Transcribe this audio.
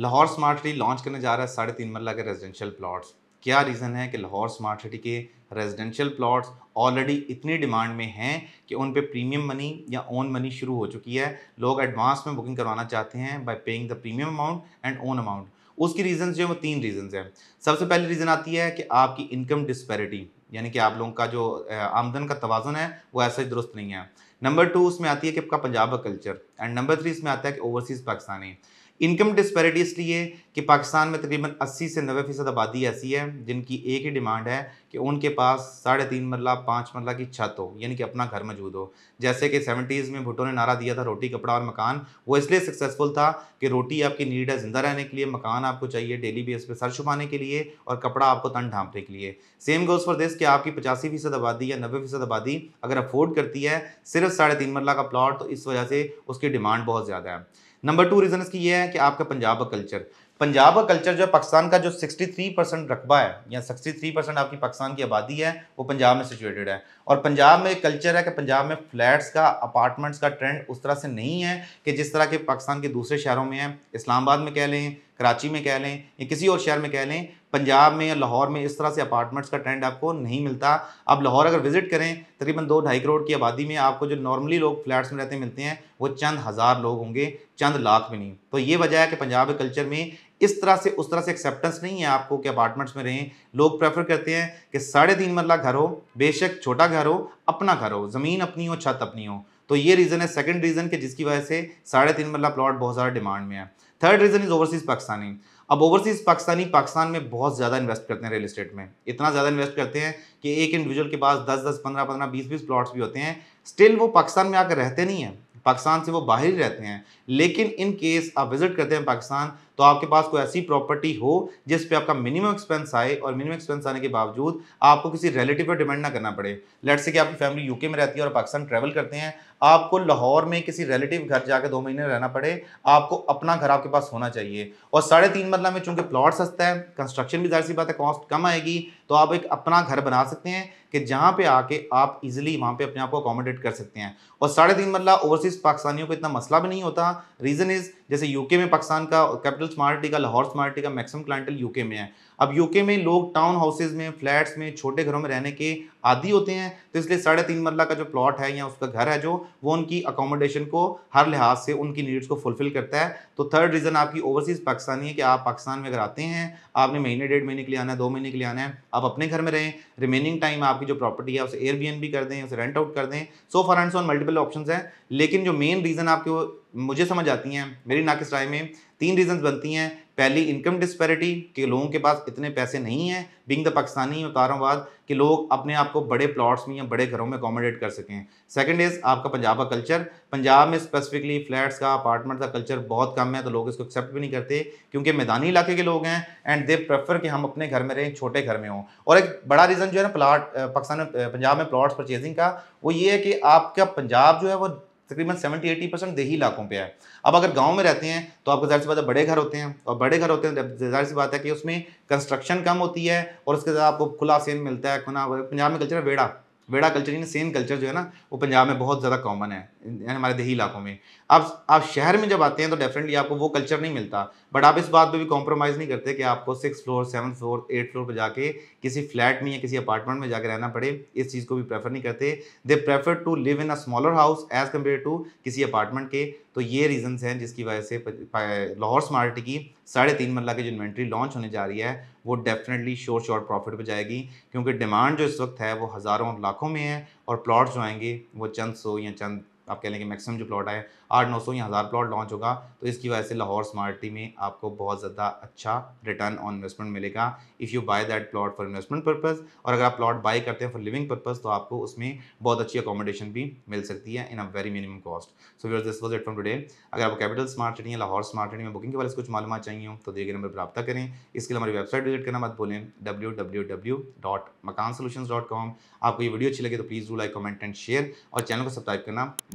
Lahore smart city launch करने जा रहा है साढ़े तीन मरला के रेजिडेंशियल प्लॉट्स क्या रीज़न है कि लाहौर स्मार्ट सिटी के रेजिडेंशियल प्लॉट्स ऑलरेडी इतनी डिमांड में हैं कि उन पे प्रीमियम मनी या ओन मनी शुरू हो चुकी है लोग एडवांस में बुकिंग करवाना चाहते हैं by paying the premium amount and own amount उसकी रीज़न जो है वो तीन रीज़न्स हैं सबसे पहली रीज़न आती है कि आपकी इनकम डिस्पेरिटी यानी कि आप लोगों का जो आमदन का तोज़न है वो ऐसा ही दुरुस्त नहीं है नंबर टू उसमें आती है कि आपका पंजाब का कल्चर एंड नंबर थ्री इसमें आता है कि ओवरसीज़ पाकिस्तानी इनकम डिस्पैरिटी इसलिए कि पाकिस्तान में तकरीबन 80 से 90 फीसद आबादी ऐसी है जिनकी एक ही डिमांड है कि उनके पास साढ़े तीन मरला पाँच मरला की छत हो यानी कि अपना घर मौजूद हो जैसे कि सेवेंटीज़ में भुट्टो ने नारा दिया था रोटी कपड़ा और मकान वो इसलिए सक्सेसफुल था कि रोटी आपकी नीड है ज़िंदा रहने के लिए मकान आपको चाहिए डेली बेस पर सर छुपाने के लिए और कपड़ा आपको तन ढांपने के लिए सेम गोज़ फॉर दिस कि आपकी पचासी फीसद आबादी या नब्बे फीसद आबादी अगर अफोर्ड करती है सिर्फ साढ़े तीन मरला का प्लॉट तो इस वजह से उसकी डिमांड बहुत ज़्यादा है नंबर टू रीज़न इसकी ये है कि आपका पंजाब का कल्चर पंजाब का कल्चर जो है पाकिस्तान का जो 63 परसेंट रकबा है या 63 परसेंट आपकी पाकिस्तान की आबादी है वो पंजाब में सिचुएटेड है और पंजाब में कल्चर है कि पंजाब में फ्लैट्स का अपार्टमेंट्स का ट्रेंड उस तरह से नहीं है कि जिस तरह के पाकिस्तान के दूसरे शहरों में है इस्लामाबाद में कह लें कराची में कह लें या किसी और शहर में कह लें पंजाब में या लाहौर में इस तरह से अपार्टमेंट्स का ट्रेंड आपको नहीं मिलता आप लाहौर अगर विजिट करें तकरीबन दो ढाई करोड़ की आबादी में आपको जो नॉर्मली लोग फ्लैट्स में रहते मिलते हैं वो चंद हज़ार लोग होंगे चंद लाख में नहीं तो ये वजह है कि पंजाब के कल्चर में इस तरह से उस तरह से एक्सेप्टेंस नहीं है आपको कि अपार्टमेंट्स में रहें लोग प्रेफर करते हैं कि साढ़े तीन मरला घर हो बेशक छोटा घर हो अपना घर हो ज़मीन अपनी हो छत अपनी हो तो ये रीज़न है सेकंड रीज़न के जिसकी वजह से साढ़े तीन मरला प्लॉट बहुत ज़्यादा डिमांड में है third reason is overseas Pakistani अब ओवरसीज़ पाकिस्तानी पाकिस्तान में बहुत ज़्यादा इन्वेस्ट करते हैं रियल इस्टेट में इतना ज़्यादा इन्वेस्ट करते हैं कि एक इंडिविजुअल के पास दस दस पंद्रह पंद्रह बीस बीस प्लाट्स भी होते हैं स्टिल वो पाकिस्तान में आकर रहते नहीं हैं पाकिस्तान से वो बाहर ही रहते हैं लेकिन इन केस आप विजिट करते हैं पाकिस्तान तो आपके पास कोई ऐसी प्रॉपर्टी हो जिस पे आपका मिनिमम एक्सपेंस आए और मिनिमम एक्सपेंस आने के बावजूद आपको किसी रिलेटिव पर डिपेंड ना करना पड़े लेट से कि आपकी फैमिली यूके में रहती है और पाकिस्तान ट्रैवल करते हैं आपको लाहौर में किसी रिलेटिव घर जाकर दो महीने रहना पड़े आपको अपना घर आपके पास होना चाहिए और साढ़े तीन मरला में चूंकि प्लॉट सस्ता है कंस्ट्रक्शन भी जाहिर सी बात है कॉस्ट कम आएगी तो आप एक अपना घर बना सकते हैं कि जहाँ पे आके आप इजीली वहाँ पे अपने आप को अकोमोडेट कर सकते हैं और साढ़े तीन मरला ओवरसीज़ पाकिस्तानियों को इतना मसला भी नहीं होता रीज़न इज़ जैसे यूके में पाकिस्तान का कैपिटल कैपिटल स्मार्ट सिटी का लाहौर स्मार्ट सिटी का मैक्सिमम क्लाइंटल यूके में है अब यूके में लोग टाउन हाउसेज में फ्लैट्स में छोटे घरों में रहने के आदि होते हैं तो इसलिए साढ़े तीन मरला का जो प्लॉट है या उसका घर है जो वो उनकी अकोमोडेशन को हर लिहाज से उनकी नीड्स को फुलफिल करता है तो थर्ड रीज़न आपकी ओवरसीज़ पाकिस्तानी है कि आप पाकिस्तान में अगर आते हैं आपने महीने डेढ़ महीने के लिए आना है दो महीने के लिए आना है आप अपने घर में रहें रिमेनिंग टाइम आपकी जो प्रॉपर्टी है उसे एयरबीएन भी कर दें उसे रेंट आउट कर दें so for and so multiple option हैं लेकिन जो मेन रीज़न आपके मुझे समझ आती हैं मेरी नाकिस राय में तीन रीजंस बनती हैं पहली इनकम डिस्पैरिटी कि लोगों के पास इतने पैसे नहीं हैं बिंग द पाकिस्तानी बता रहा हूँ कि लोग अपने आप को बड़े प्लॉट्स में या बड़े घरों में अकोमोडेट कर सकें सेकंड इज़ आपका पंजाब का कल्चर पंजाब में स्पेसिफिकली फ्लैट्स का अपार्टमेंट का कल्चर बहुत कम है तो लोग इसको एक्सेप्ट भी नहीं करते क्योंकि मैदानी इलाके के लोग हैं एंड दे प्रेफर कि हम अपने घर में रहें छोटे घर में हों और एक बड़ा रीज़न जो है ना प्लाट पाकिस्तान पंजाब में प्लाट्स परचेजिंग का वो ये है कि आपका पंजाब जो है वो तकरीबन सेवेंटी एटी परसेंट देही इलाकों पे है अब अगर गांव में रहते हैं तो आपको जाहिर सी ज़्यादा बड़े घर होते हैं और बड़े घर होते हैं जाहिर सी बात है कि उसमें कंस्ट्रक्शन कम होती है और उसके साथ आपको खुला सेन मिलता है खुना पंजाब में कल्चर है वेड़ा वेड़ा कल्चर यानी सेम कल्चर जो है ना वो पंजाब में बहुत ज़्यादा कॉमन है हमारे देही इलाकों में अब आप शहर में जब आते हैं तो डेफिनेटली आपको वो कल्चर नहीं मिलता बट आप इस बात पे भी कॉम्प्रोमाइज़ नहीं करते कि आपको six floor seven floor eight floor पर जाके किसी फ्लैट में या किसी अपार्टमेंट में जाके रहना पड़े इस चीज़ को भी प्रेफर नहीं करते they prefer to live in a smaller house as compare to किसी अपार्टमेंट के तो ये रीजनस हैं जिसकी वजह से लाहौर स्मार्ट की साढ़े तीन मरला की जो इन्वेंट्री लॉन्च होने जा रही है वो डेफिनेटली शोर शॉर्ट प्रॉफिट पर जाएगी क्योंकि डिमांड जो इस वक्त है वो हज़ारों लाखों में है और प्लॉट जो आएंगे वो चंद सौ या चंद आप कह लें कि मैक्सिमम जो प्लॉट आए आठ नौ सौ या हज़ार प्लॉट लॉन्च होगा तो इसकी वजह से लाहौर स्मार्ट में आपको बहुत ज़्यादा अच्छा रिटर्न ऑन इन्वेस्टमेंट मिलेगा if you buy that plot for investment purpose और अगर आप प्लॉट बाई करते हैं फॉर लिविंग पर्पज़ तो आपको उसमें बहुत अच्छी अकोमोडेशन भी मिल सकती है in a very minimum cost so we're this was it from today अगर आप कैपिटल स्मार्ट सिटी या लाहौर स्मार्ट सिटी में बुकिंग के बारे में कुछ मालूम चाहिए तो दिए गए नंबर पर रब्ता करें इसके लिए हमारी वेबसाइट विजिट करना मत बोलें W W W dot Makaan solution dot com आपको ये वीडियो अच्छी लगे तो please do like comment and share और चैनल को सब्सक्राइब करना